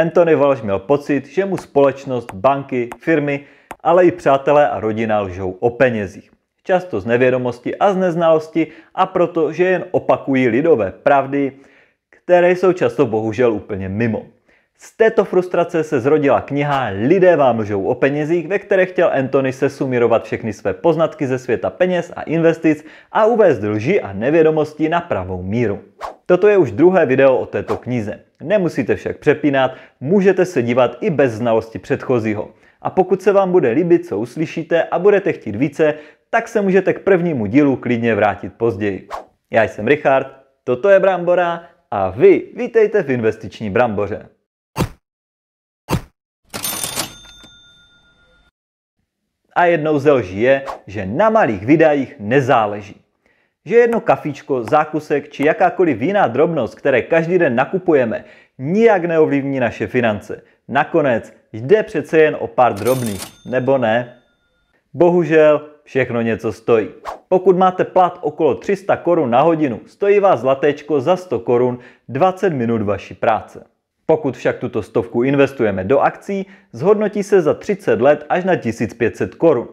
Anthony Walsh měl pocit, že mu společnost, banky, firmy, ale i přátelé a rodina lžou o penězích. Často z nevědomosti a z neznalosti a proto, že jen opakují lidové pravdy, které jsou často bohužel úplně mimo. Z této frustrace se zrodila kniha Lidé vám lžou o penězích, ve které chtěl Anthony sumirovat všechny své poznatky ze světa peněz a investic a uvést lži a nevědomosti na pravou míru. Toto je už druhé video o této knize. Nemusíte však přepínat, můžete se dívat i bez znalosti předchozího. A pokud se vám bude líbit, co uslyšíte a budete chtít více, tak se můžete k prvnímu dílu klidně vrátit později. Já jsem Richard, toto je Brambora a vy vítejte v investiční Bramboře. A jednou ze lží je, že na malých výdajích nezáleží že jedno kafičko, zákusek či jakákoliv jiná drobnost, které každý den nakupujeme, nijak neovlivní naše finance. Nakonec jde přece jen o pár drobných, nebo ne? Bohužel všechno něco stojí. Pokud máte plat okolo 300 korun na hodinu, stojí vás zlatéčko za 100 korun 20 minut vaší práce. Pokud však tuto stovku investujeme do akcí, zhodnotí se za 30 let až na 1500 korun.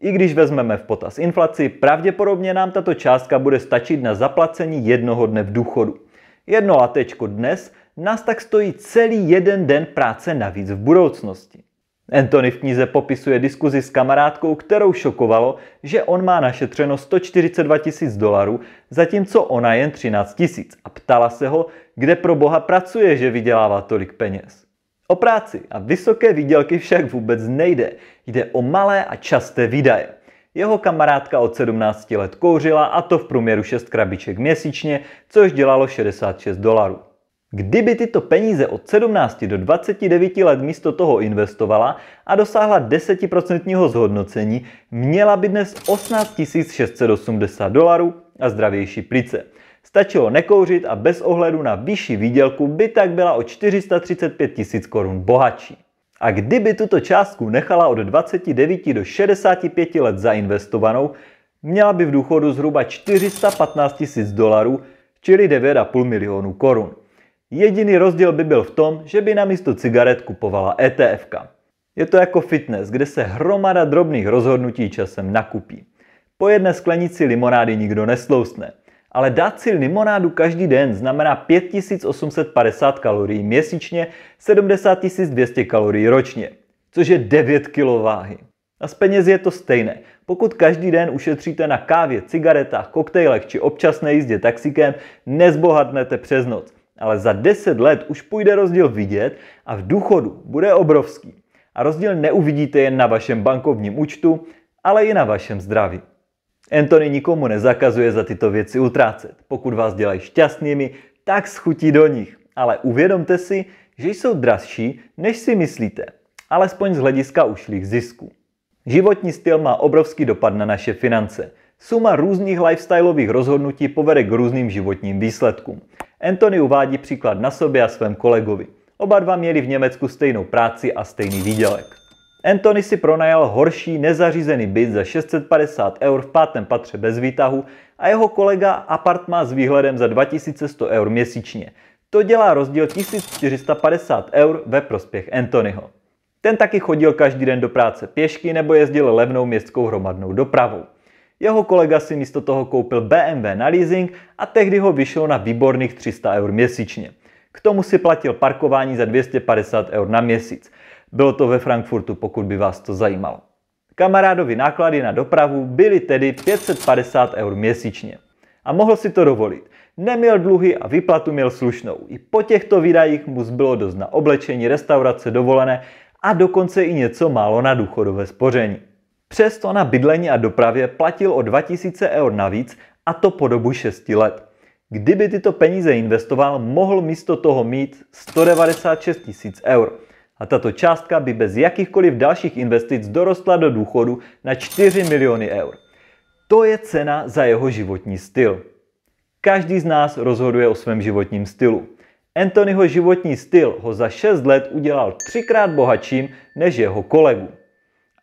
I když vezmeme v potaz inflaci, pravděpodobně nám tato částka bude stačit na zaplacení jednoho dne v důchodu. Jedno latečko dnes nás tak stojí celý jeden den práce navíc v budoucnosti. Anthony v knize popisuje diskuzi s kamarádkou, kterou šokovalo, že on má našetřeno 142 tisíc dolarů, zatímco ona jen 13 tisíc a ptala se ho, kde pro boha pracuje, že vydělává tolik peněz. O práci a vysoké výdělky však vůbec nejde. Jde o malé a časté výdaje. Jeho kamarádka od 17 let kouřila a to v průměru 6 krabiček měsíčně, což dělalo 66 dolarů. Kdyby tyto peníze od 17 do 29 let místo toho investovala a dosáhla 10% zhodnocení, měla by dnes 18 680 dolarů a zdravější plice. Stačilo nekouřit a bez ohledu na vyšší výdělku by tak byla o 435 tisíc korun bohatší. A kdyby tuto částku nechala od 29 do 65 let zainvestovanou, měla by v důchodu zhruba 415 tisíc dolarů, čili 9,5 milionů korun. Jediný rozdíl by byl v tom, že by na místo cigaret kupovala ETF. -ka. Je to jako fitness, kde se hromada drobných rozhodnutí časem nakupí. Po jedné sklenici limonády nikdo nesloustne – ale dát si limonádu každý den znamená 5850 kalorií měsíčně, 70200 kalorií ročně, což je 9 kg váhy. A s penězi je to stejné. Pokud každý den ušetříte na kávě, cigaretách, koktejlech či občasné jízdě taxikem, nezbohatnete přes noc. Ale za 10 let už půjde rozdíl vidět a v důchodu bude obrovský. A rozdíl neuvidíte jen na vašem bankovním účtu, ale i na vašem zdraví. Anthony nikomu nezakazuje za tyto věci utrácet. Pokud vás dělají šťastnými, tak schutí do nich. Ale uvědomte si, že jsou dražší, než si myslíte. Alespoň z hlediska ušlých zisků. Životní styl má obrovský dopad na naše finance. Suma různých lifestyleových rozhodnutí povede k různým životním výsledkům. Anthony uvádí příklad na sobě a svém kolegovi. Oba dva měli v Německu stejnou práci a stejný výdělek. Anthony si pronajal horší nezařízený byt za 650 eur v pátém patře bez výtahu a jeho kolega apartma s výhledem za 2100 eur měsíčně. To dělá rozdíl 1450 eur ve prospěch Anthonyho. Ten taky chodil každý den do práce pěšky nebo jezdil levnou městskou hromadnou dopravou. Jeho kolega si místo toho koupil BMW na leasing a tehdy ho vyšlo na výborných 300 eur měsíčně. K tomu si platil parkování za 250 eur na měsíc. Bylo to ve Frankfurtu, pokud by vás to zajímalo. Kamarádovi náklady na dopravu byly tedy 550 eur měsíčně. A mohl si to dovolit. Neměl dluhy a výplatu měl slušnou. I po těchto výdajích mu zbylo dost na oblečení, restaurace, dovolené a dokonce i něco málo na důchodové spoření. Přesto na bydlení a dopravě platil o 2000 eur navíc a to po dobu 6 let. Kdyby tyto peníze investoval, mohl místo toho mít 196 000 eur. A tato částka by bez jakýchkoliv dalších investic dorostla do důchodu na 4 miliony eur. To je cena za jeho životní styl. Každý z nás rozhoduje o svém životním stylu. Anthonyho životní styl ho za 6 let udělal třikrát bohatším než jeho kolegu.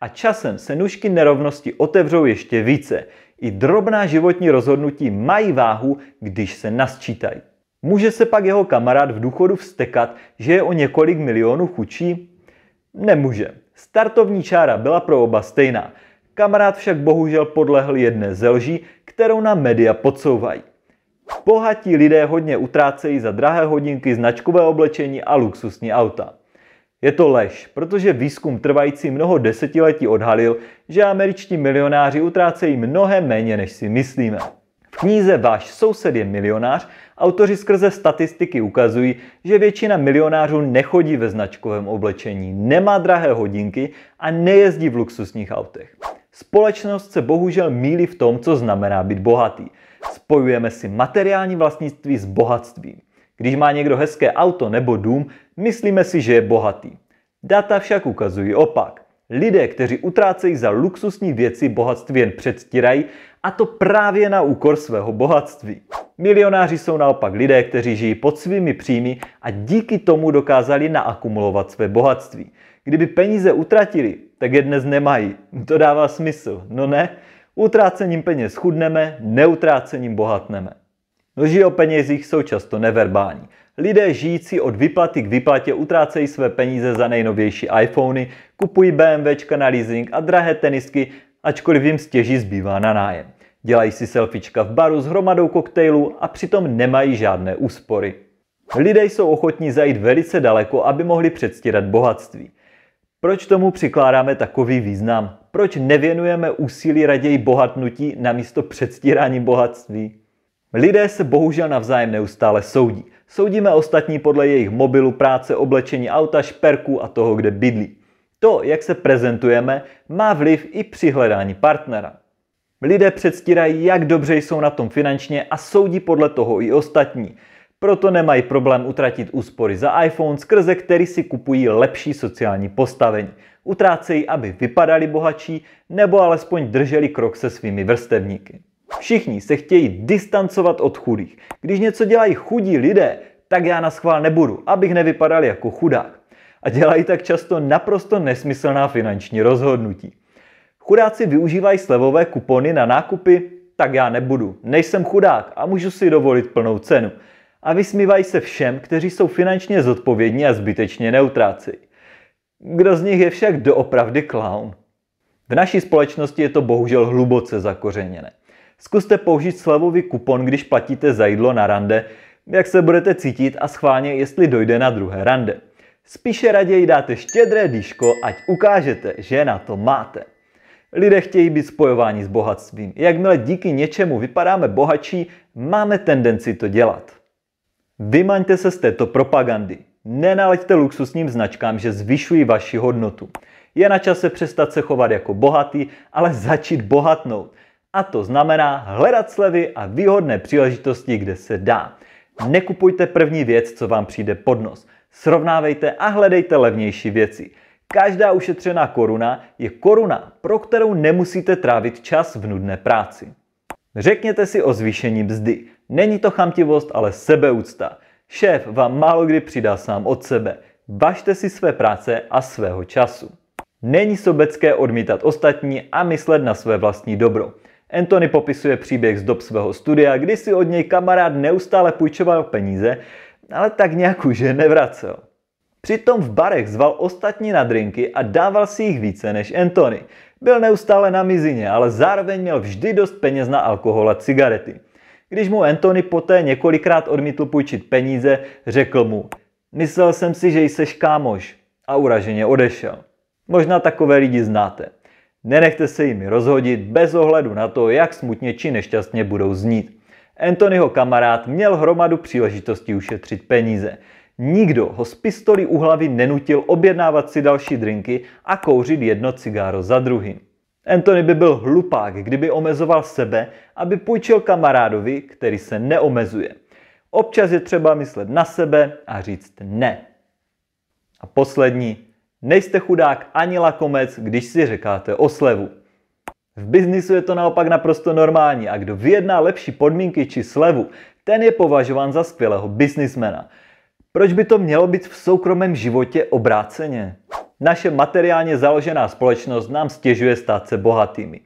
A časem se nůžky nerovnosti otevřou ještě více. I drobná životní rozhodnutí mají váhu, když se nasčítají. Může se pak jeho kamarád v důchodu vstekat, že je o několik milionů chučí? Nemůže. Startovní čára byla pro oba stejná. Kamarád však bohužel podlehl jedné ze lží, kterou nám média podsouvají. Bohatí lidé hodně utrácejí za drahé hodinky, značkové oblečení a luxusní auta. Je to lež, protože výzkum trvající mnoho desetiletí odhalil, že američtí milionáři utrácejí mnohem méně, než si myslíme. V knize Váš soused je milionář autoři skrze statistiky ukazují, že většina milionářů nechodí ve značkovém oblečení, nemá drahé hodinky a nejezdí v luxusních autech. Společnost se bohužel mílí v tom, co znamená být bohatý. Spojujeme si materiální vlastnictví s bohatstvím. Když má někdo hezké auto nebo dům, myslíme si, že je bohatý. Data však ukazují opak. Lidé, kteří utrácejí za luxusní věci, bohatství jen předstírají, a to právě na úkor svého bohatství. Milionáři jsou naopak lidé, kteří žijí pod svými příjmy a díky tomu dokázali naakumulovat své bohatství. Kdyby peníze utratili, tak je dnes nemají. To dává smysl, no ne? Utrácením peněz chudneme, neutrácením bohatneme. Noži o penězích jsou často neverbální. Lidé žijící od vyplaty k vyplatě utrácejí své peníze za nejnovější iPhony, kupují BMWčka na leasing a drahé tenisky, ačkoliv jim stěží zbývá na nájem. Dělají si selfiečka v baru s hromadou koktejlů a přitom nemají žádné úspory. Lidé jsou ochotní zajít velice daleko, aby mohli předstírat bohatství. Proč tomu přikládáme takový význam? Proč nevěnujeme úsilí raději bohatnutí namísto předstírání bohatství? Lidé se bohužel navzájem neustále soudí. Soudíme ostatní podle jejich mobilu, práce, oblečení auta, šperků a toho, kde bydlí. To, jak se prezentujeme, má vliv i při hledání partnera. Lidé předstírají, jak dobře jsou na tom finančně a soudí podle toho i ostatní. Proto nemají problém utratit úspory za iPhone, skrze který si kupují lepší sociální postavení. Utrácejí, aby vypadali bohatší nebo alespoň drželi krok se svými vrstevníky. Všichni se chtějí distancovat od chudých. Když něco dělají chudí lidé, tak já na schvál nebudu, abych nevypadal jako chudák. A dělají tak často naprosto nesmyslná finanční rozhodnutí. Chudáci využívají slevové kupony na nákupy, tak já nebudu, nejsem chudák a můžu si dovolit plnou cenu. A vysmívají se všem, kteří jsou finančně zodpovědní a zbytečně neutrácejí. Kdo z nich je však doopravdy clown? V naší společnosti je to bohužel hluboce zakořeněné. Zkuste použít slevový kupon, když platíte za jídlo na rande, jak se budete cítit a schválně, jestli dojde na druhé rande. Spíše raději dáte štědré dýško, ať ukážete, že na to máte. Lidé chtějí být spojováni s bohatstvím. Jakmile díky něčemu vypadáme bohatší, máme tendenci to dělat. Vymaňte se z této propagandy. Nenaleďte luxusním značkám, že zvyšují vaši hodnotu. Je na čase přestat se chovat jako bohatý, ale začít bohatnout. A to znamená hledat slevy a výhodné příležitosti, kde se dá. Nekupujte první věc, co vám přijde pod nos. Srovnávejte a hledejte levnější věci. Každá ušetřená koruna je koruna, pro kterou nemusíte trávit čas v nudné práci. Řekněte si o zvýšení mzdy. Není to chamtivost, ale sebeúcta. Šéf vám málo kdy přidá sám od sebe. Važte si své práce a svého času. Není sobecké odmítat ostatní a myslet na své vlastní dobro. Anthony popisuje příběh z dob svého studia, kdy si od něj kamarád neustále půjčoval peníze, ale tak nějak už je nevracel. Přitom v barech zval ostatní na drinky a dával si jich více než Anthony. Byl neustále na mizině, ale zároveň měl vždy dost peněz na alkohol a cigarety. Když mu Anthony poté několikrát odmítl půjčit peníze, řekl mu Myslel jsem si, že jsi kámoš a uraženě odešel. Možná takové lidi znáte. Nenechte se jimi rozhodit bez ohledu na to, jak smutně či nešťastně budou znít. Anthonyho kamarád měl hromadu příležitostí ušetřit peníze. Nikdo ho z pistoli u hlavy nenutil objednávat si další drinky a kouřit jedno cigáro za druhým. Anthony by byl hlupák, kdyby omezoval sebe, aby půjčil kamarádovi, který se neomezuje. Občas je třeba myslet na sebe a říct ne. A poslední, Nejste chudák ani lakomec, když si říkáte o slevu. V biznisu je to naopak naprosto normální a kdo vyjedná lepší podmínky či slevu, ten je považován za skvělého biznismena. Proč by to mělo být v soukromém životě obráceně? Naše materiálně založená společnost nám stěžuje stát se bohatými.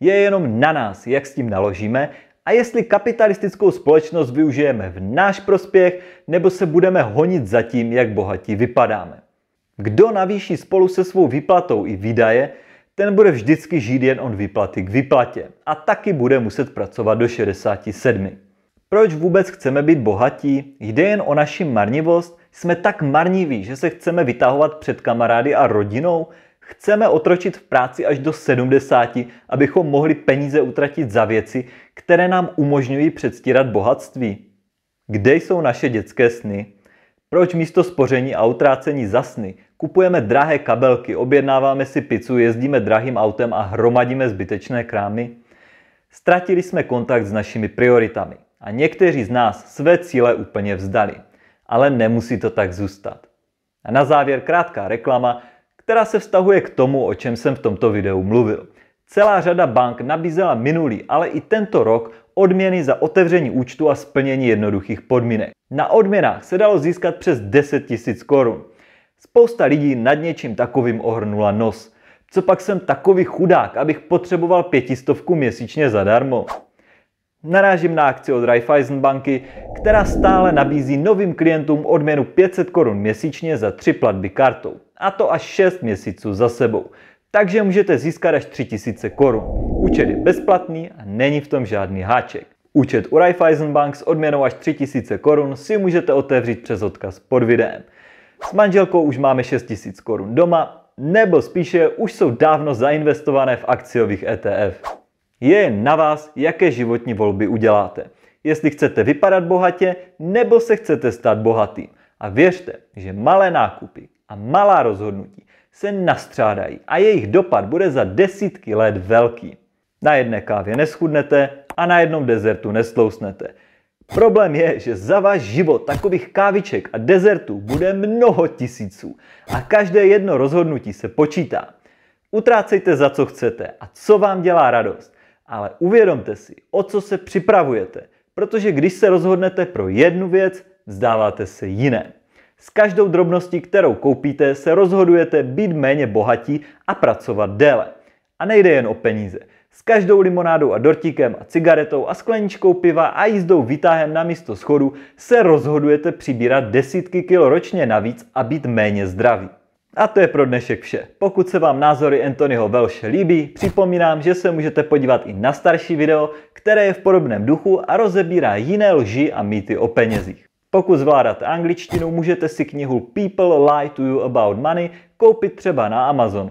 Je jenom na nás, jak s tím naložíme a jestli kapitalistickou společnost využijeme v náš prospěch, nebo se budeme honit za tím, jak bohatí vypadáme. Kdo navýší spolu se svou výplatou i výdaje, ten bude vždycky žít jen od výplaty k výplatě a taky bude muset pracovat do 67. Proč vůbec chceme být bohatí? Jde jen o naši marnivost? Jsme tak marniví, že se chceme vytahovat před kamarády a rodinou? Chceme otročit v práci až do 70, abychom mohli peníze utratit za věci, které nám umožňují předstírat bohatství? Kde jsou naše dětské sny? Proč místo spoření a utrácení za sny kupujeme drahé kabelky, objednáváme si pizzu, jezdíme drahým autem a hromadíme zbytečné krámy? Ztratili jsme kontakt s našimi prioritami a někteří z nás své cíle úplně vzdali. Ale nemusí to tak zůstat. A na závěr krátká reklama, která se vztahuje k tomu, o čem jsem v tomto videu mluvil. Celá řada bank nabízela minulý, ale i tento rok odměny za otevření účtu a splnění jednoduchých podmínek. Na odměnách se dalo získat přes 10 000 korun. Spousta lidí nad něčím takovým ohrnula nos. Co pak jsem takový chudák, abych potřeboval pětistovku měsíčně zadarmo? Narážím na akci od Raiffeisen banky, která stále nabízí novým klientům odměnu 500 korun měsíčně za tři platby kartou. A to až 6 měsíců za sebou takže můžete získat až 3000 korun. Účet je bezplatný a není v tom žádný háček. Účet u Raiffeisen Bank s odměnou až 3000 korun si můžete otevřít přes odkaz pod videem. S manželkou už máme 6000 korun doma, nebo spíše už jsou dávno zainvestované v akciových ETF. Je jen na vás, jaké životní volby uděláte. Jestli chcete vypadat bohatě, nebo se chcete stát bohatým. A věřte, že malé nákupy a malá rozhodnutí se nastřádají a jejich dopad bude za desítky let velký. Na jedné kávě neschudnete a na jednom dezertu nestlousnete. Problém je, že za váš život takových káviček a dezertů bude mnoho tisíců a každé jedno rozhodnutí se počítá. Utrácejte za co chcete a co vám dělá radost, ale uvědomte si, o co se připravujete, protože když se rozhodnete pro jednu věc, vzdáváte se jiné. S každou drobností, kterou koupíte, se rozhodujete být méně bohatí a pracovat déle. A nejde jen o peníze. S každou limonádou a dortíkem a cigaretou a skleničkou piva a jízdou vytáhem na místo schodu se rozhodujete přibírat desítky kilo ročně navíc a být méně zdraví. A to je pro dnešek vše. Pokud se vám názory Anthonyho Welsh líbí, připomínám, že se můžete podívat i na starší video, které je v podobném duchu a rozebírá jiné lži a mýty o penězích. Pokud zvládáte angličtinu, můžete si knihu People Lie to You About Money koupit třeba na Amazonu.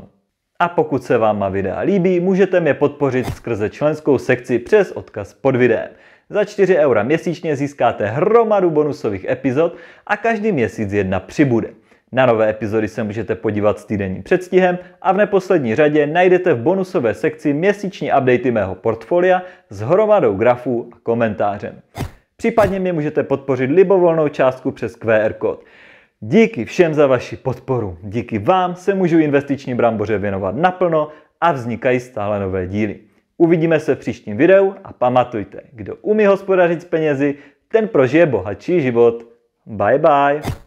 A pokud se vám má videa líbí, můžete mě podpořit skrze členskou sekci přes odkaz pod videem. Za 4 eura měsíčně získáte hromadu bonusových epizod a každý měsíc jedna přibude. Na nové epizody se můžete podívat s týdenním předstihem a v neposlední řadě najdete v bonusové sekci měsíční updaty mého portfolia s hromadou grafů a komentářem. Případně mě můžete podpořit libovolnou částku přes QR kód. Díky všem za vaši podporu. Díky vám se můžu investiční bramboře věnovat naplno a vznikají stále nové díly. Uvidíme se v příštím videu a pamatujte, kdo umí hospodařit s penězi, ten prožije bohatší život. Bye bye!